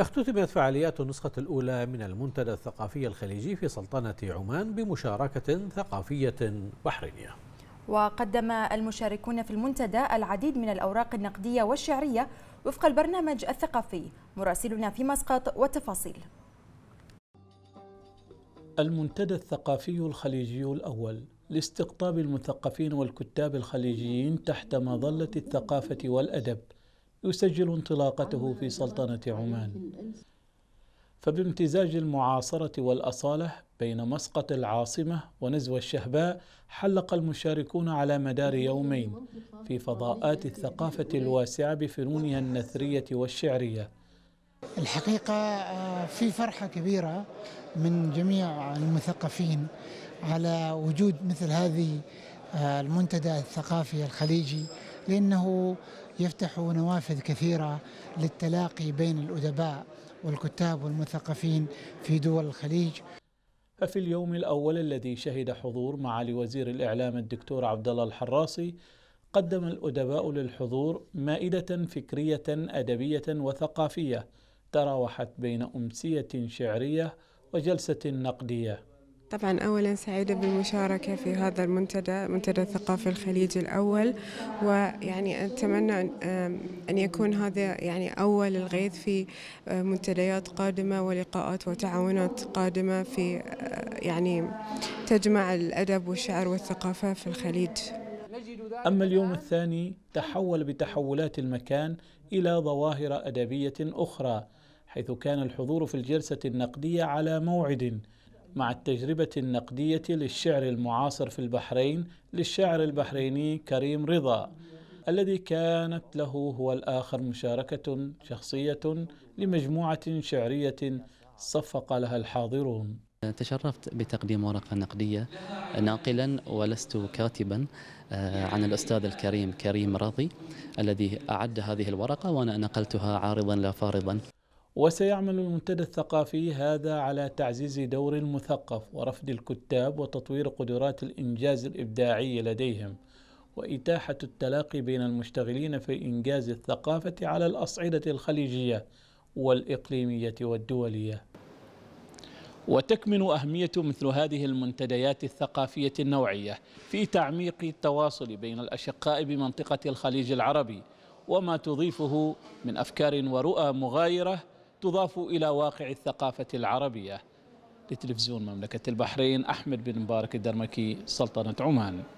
اختتمت فعاليات النسخة الأولى من المنتدى الثقافي الخليجي في سلطنة عمان بمشاركة ثقافية بحرينية وقدم المشاركون في المنتدى العديد من الأوراق النقدية والشعرية وفق البرنامج الثقافي مراسلنا في مسقط والتفاصيل المنتدى الثقافي الخليجي الأول لاستقطاب المثقفين والكتاب الخليجيين تحت مظلة الثقافة والأدب يسجل انطلاقته في سلطنة عمان فبامتزاج المعاصرة والأصالة بين مسقط العاصمة ونزوى الشهباء حلق المشاركون على مدار يومين في فضاءات الثقافة الواسعة بفنونها النثرية والشعرية الحقيقة آه، في فرحة كبيرة من جميع المثقفين على وجود مثل هذه آه، المنتدى الثقافي الخليجي لأنه يفتح نوافذ كثيرة للتلاقي بين الأدباء والكتاب والمثقفين في دول الخليج ففي اليوم الأول الذي شهد حضور معالي وزير الإعلام الدكتور عبد الله الحراسي قدم الأدباء للحضور مائدة فكرية أدبية وثقافية تراوحت بين أمسية شعرية وجلسة نقدية طبعا اولا سعيده بالمشاركه في هذا المنتدى منتدى الثقافه الخليج الاول ويعني اتمنى ان يكون هذا يعني اول الغيث في آه، منتديات قادمه ولقاءات وتعاونات قادمه في آه، يعني تجمع الادب والشعر والثقافه في الخليج اما اليوم الثاني تحول بتحولات المكان الى ظواهر ادبيه اخرى حيث كان الحضور في الجلسه النقديه على موعد مع التجربة النقدية للشعر المعاصر في البحرين للشاعر البحريني كريم رضا الذي كانت له هو الآخر مشاركة شخصية لمجموعة شعرية صفق لها الحاضرون تشرفت بتقديم ورقة نقدية ناقلا ولست كاتبا آه، عن الأستاذ الكريم كريم راضي الذي أعد هذه الورقة وأنا نقلتها عارضا لا فارضا وسيعمل المنتدى الثقافي هذا على تعزيز دور المثقف ورفد الكتاب وتطوير قدرات الإنجاز الإبداعي لديهم وإتاحة التلاقي بين المشتغلين في إنجاز الثقافة على الأصعدة الخليجية والإقليمية والدولية وتكمن أهمية مثل هذه المنتديات الثقافية النوعية في تعميق التواصل بين الأشقاء بمنطقة الخليج العربي وما تضيفه من أفكار ورؤى مغايرة تضاف إلى واقع الثقافة العربية لتلفزيون مملكة البحرين أحمد بن مبارك الدرمكي سلطنة عمان